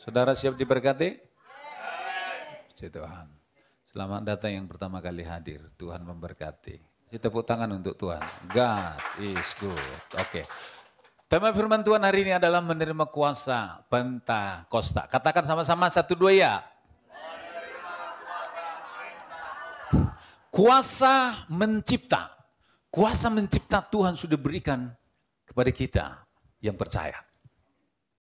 Saudara siap diberkati? Puji Tuhan. Selamat datang yang pertama kali hadir. Tuhan memberkati. Kita tepuk tangan untuk Tuhan. God is good. Oke. Okay. Tema firman Tuhan hari ini adalah menerima kuasa kosta. Katakan sama-sama satu dua ya. Kuasa mencipta. Kuasa mencipta Tuhan sudah berikan kepada kita yang percaya.